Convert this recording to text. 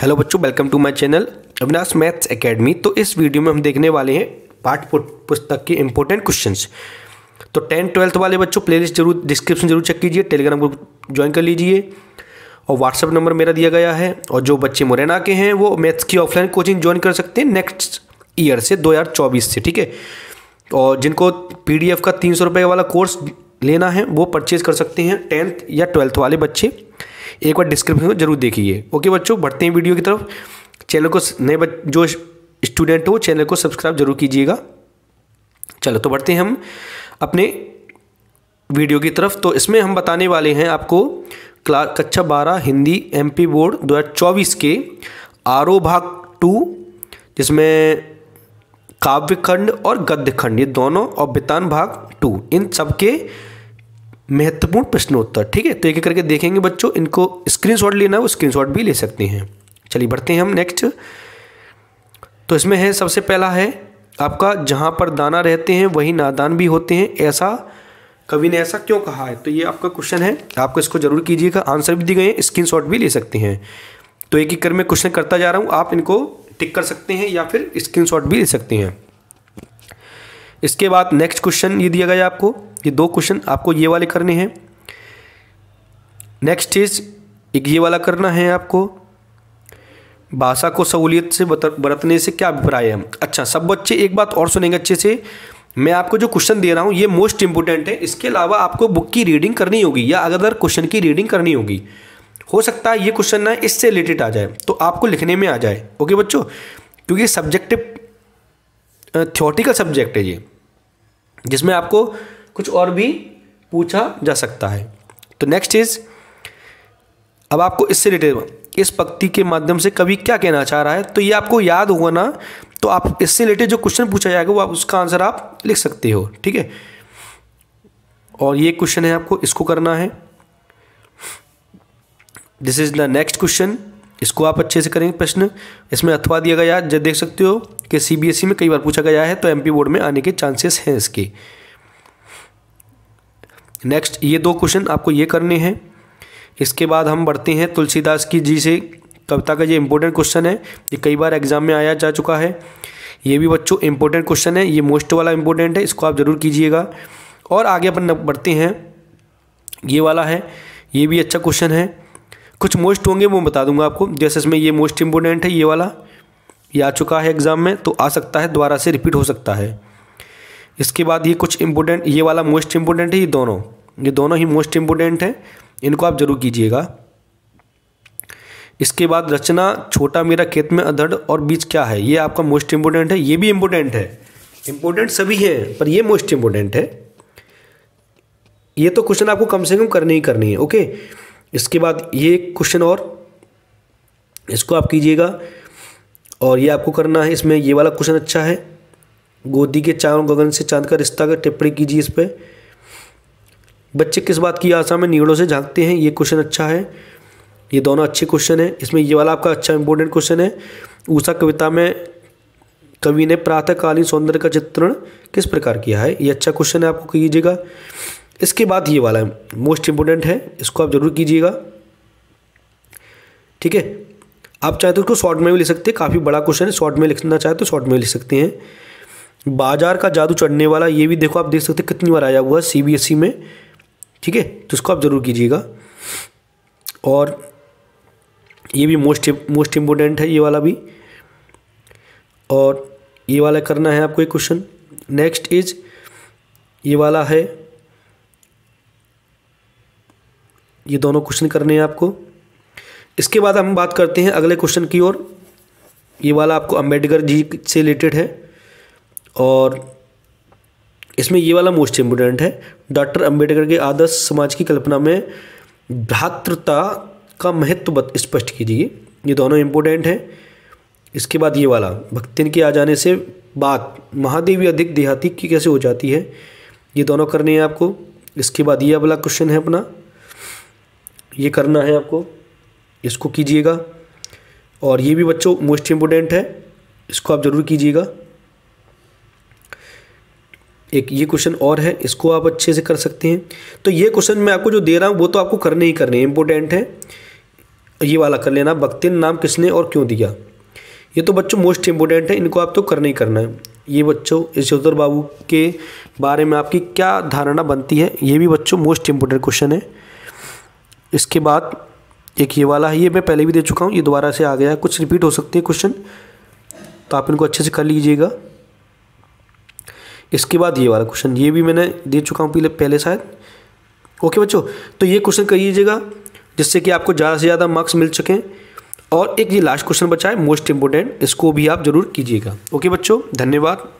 hello बच्चों welcome to my channel Avinash maths academy तो इस वीडियो में हम देखने वाले हैं पाठ पुस्तक के इंपॉर्टेंट क्वेश्चंस तो टेंथ ट्वेल्थ वाले बच्चों प्लेलिस्ट जरूर डिस्क्रिप्शन जरूर चेक कीजिए टेलीग्राम ग्रुप ज्वाइन कर लीजिए और व्हाट्सअप नंबर मेरा दिया गया है और जो बच्चे मुरैना के हैं वो मैथ्स की ऑफलाइन कोचिंग ज्वाइन कर सकते हैं नेक्स्ट ईयर से दो से ठीक है और जिनको पी का तीन सौ वाला कोर्स लेना है वो परचेज़ कर सकते हैं टेंथ या ट्वेल्थ वाले बच्चे एक बार डिस्क्रिप्शन में जरूर देखिए ओके बच्चों बढ़ते हैं वीडियो की तरफ चैनल को नए जो स्टूडेंट हो चैनल को सब्सक्राइब जरूर कीजिएगा चलो तो बढ़ते हैं हम अपने वीडियो की तरफ तो इसमें हम बताने वाले हैं आपको क्लास कक्षा बारह हिंदी एमपी बोर्ड 2024 के आर भाग टू जिसमें काव्य खंड और गद्य खंड ये दोनों और वितान भाग टू इन सबके महत्वपूर्ण प्रश्नोत्तर ठीक है तो एक करके देखेंगे बच्चों इनको स्क्रीनशॉट लेना वो स्क्रीनशॉट भी ले सकते हैं चलिए बढ़ते हैं हम नेक्स्ट तो इसमें है सबसे पहला है आपका जहाँ पर दाना रहते हैं वही नादान भी होते हैं ऐसा कवि ने ऐसा क्यों कहा है तो ये आपका क्वेश्चन है आपको इसको जरूर कीजिएगा आंसर भी दिए गए हैं शॉट भी ले सकते हैं तो एक एक कर मैं क्वेश्चन करता जा रहा हूँ आप इनको टिक कर सकते हैं या फिर शॉट भी ले सकते हैं इसके बाद नेक्स्ट क्वेश्चन ये दिया गया आपको ये दो क्वेश्चन आपको ये वाले करने हैं नेक्स्ट इज एक ये वाला करना है आपको भाषा को सहूलियत से बरतने से क्या अभिप्राय है अच्छा सब बच्चे एक बात और सुनेंगे अच्छे से मैं आपको जो क्वेश्चन दे रहा हूँ ये मोस्ट इंपोर्टेंट है इसके अलावा आपको बुक की रीडिंग करनी होगी या अगर क्वेश्चन की रीडिंग करनी होगी हो सकता है ये क्वेश्चन ना इससे रिलेटेड आ जाए तो आपको लिखने में आ जाए ओके बच्चों क्योंकि सब्जेक्टिव थियोटिकल सब्जेक्ट है ये जिसमें आपको कुछ और भी पूछा जा सकता है तो नेक्स्ट इज़ अब आपको इससे रिलेटेड इस पक्ति के माध्यम से कभी क्या कहना चाह रहा है तो ये आपको याद होगा ना तो आप इससे रिलेटेड जो क्वेश्चन पूछा जाएगा वो आप उसका आंसर आप लिख सकते हो ठीक है और ये क्वेश्चन है आपको इसको करना है this is the next question इसको आप अच्छे से करेंगे प्रश्न इसमें अथवा दिया गया जब देख सकते हो कि सीबीएसई e में कई बार पूछा गया है तो एमपी बोर्ड में आने के चांसेस हैं इसके नेक्स्ट ये दो क्वेश्चन आपको ये करने हैं इसके बाद हम बढ़ते हैं तुलसीदास की जी से कविता का ये इंपॉर्टेंट क्वेश्चन है ये कई बार एग्जाम में आया जा चुका है ये भी बच्चों इंपॉर्टेंट क्वेश्चन है ये मोस्ट वाला इंपॉर्टेंट है इसको आप ज़रूर कीजिएगा और आगे अपन बढ़ते हैं ये वाला है ये भी अच्छा क्वेश्चन है कुछ मोस्ट होंगे वो बता दूंगा आपको जैसे इसमें ये मोस्ट इम्पोर्टेंट है ये वाला ये आ चुका है एग्ज़ाम में तो आ सकता है दोबारा से रिपीट हो सकता है इसके बाद ये कुछ इम्पोर्टेंट ये वाला मोस्ट इम्पोर्टेंट है ये दोनों ये दोनों ही मोस्ट इम्पोर्टेंट हैं इनको आप जरूर कीजिएगा इसके बाद रचना छोटा मेरा खेत में अधड़ और बीज क्या है ये आपका मोस्ट इम्पोर्टेंट है ये भी इम्पोर्टेंट है इम्पोर्टेंट सभी हैं पर ये मोस्ट इम्पोर्टेंट है ये तो क्वेश्चन आपको कम से कम करनी ही करनी है ओके इसके बाद ये क्वेश्चन और इसको आप कीजिएगा और ये आपको करना है इसमें ये वाला क्वेश्चन अच्छा है गोदी के चारों गगन से चांद का रिश्ता का टिप्पणी कीजिए इस पर बच्चे किस बात की आशा में नीड़ों से झांकते हैं ये क्वेश्चन अच्छा है ये दोनों अच्छे क्वेश्चन है इसमें ये वाला आपका अच्छा इंपॉर्टेंट क्वेश्चन है ऊषा कविता में कवि ने प्रातःकालीन सौंदर्य का चित्रण किस प्रकार किया है ये अच्छा क्वेश्चन है आपको कीजिएगा इसके बाद ये वाला है मोस्ट इम्पोर्टेंट है इसको आप ज़रूर कीजिएगा ठीक है आप चाहे तो इसको शॉर्ट में भी लिख सकते हैं काफ़ी बड़ा क्वेश्चन है शॉर्ट में लिखना चाहे तो शॉर्ट में लिख सकते हैं बाजार का जादू चढ़ने वाला ये भी देखो आप देख सकते हैं कितनी बार आया हुआ है सी e में ठीक है तो इसको आप ज़रूर कीजिएगा और ये भी मोस्ट मोस्ट इम्पोर्टेंट है ये वाला भी और ये वाला करना है आपको एक क्वेश्चन नेक्स्ट इज ये वाला है ये दोनों क्वेश्चन करने हैं आपको इसके बाद हम बात करते हैं अगले क्वेश्चन की ओर ये वाला आपको अम्बेडकर जी से रिलेटेड है और इसमें ये वाला मोस्ट इम्पोर्टेंट है डॉक्टर अम्बेडकर के आदर्श समाज की कल्पना में भ्रातृता का महत्व स्पष्ट कीजिए ये दोनों इम्पोर्टेंट हैं इसके बाद ये वाला भक्तिन के आ जाने से बात महादेवी अधिक देहाती की कैसे हो जाती है ये दोनों करने हैं आपको इसके बाद ये वाला क्वेश्चन है अपना ये करना है आपको इसको कीजिएगा और ये भी बच्चों मोस्ट इम्पोर्टेंट है इसको आप ज़रूर कीजिएगा एक ये क्वेश्चन और है इसको आप अच्छे से कर सकते हैं तो ये क्वेश्चन मैं आपको जो दे रहा हूँ वो तो आपको करने ही करने हैं इम्पोर्टेंट है ये वाला कर लेना भक्तिन नाम किसने और क्यों दिया ये तो बच्चों मोस्ट इम्पोर्टेंट है इनको आप तो करना ही करना है ये बच्चों इस यशोधर बाबू के बारे में आपकी क्या धारणा बनती है ये भी बच्चों मोस्ट इम्पोर्टेंट क्वेश्चन है इसके बाद एक ये वाला है ये मैं पहले भी दे चुका हूँ ये दोबारा से आ गया है कुछ रिपीट हो सकते हैं क्वेश्चन तो आप इनको अच्छे से कर लीजिएगा इसके बाद ये वाला क्वेश्चन ये भी मैंने दे चुका हूँ पहले पहले शायद ओके बच्चों तो ये क्वेश्चन लीजिएगा जिससे कि आपको ज़्यादा से ज़्यादा मार्क्स मिल सकें और एक ये लास्ट क्वेश्चन बचा है मोस्ट इम्पोर्टेंट इसको भी आप जरूर कीजिएगा ओके बच्चों धन्यवाद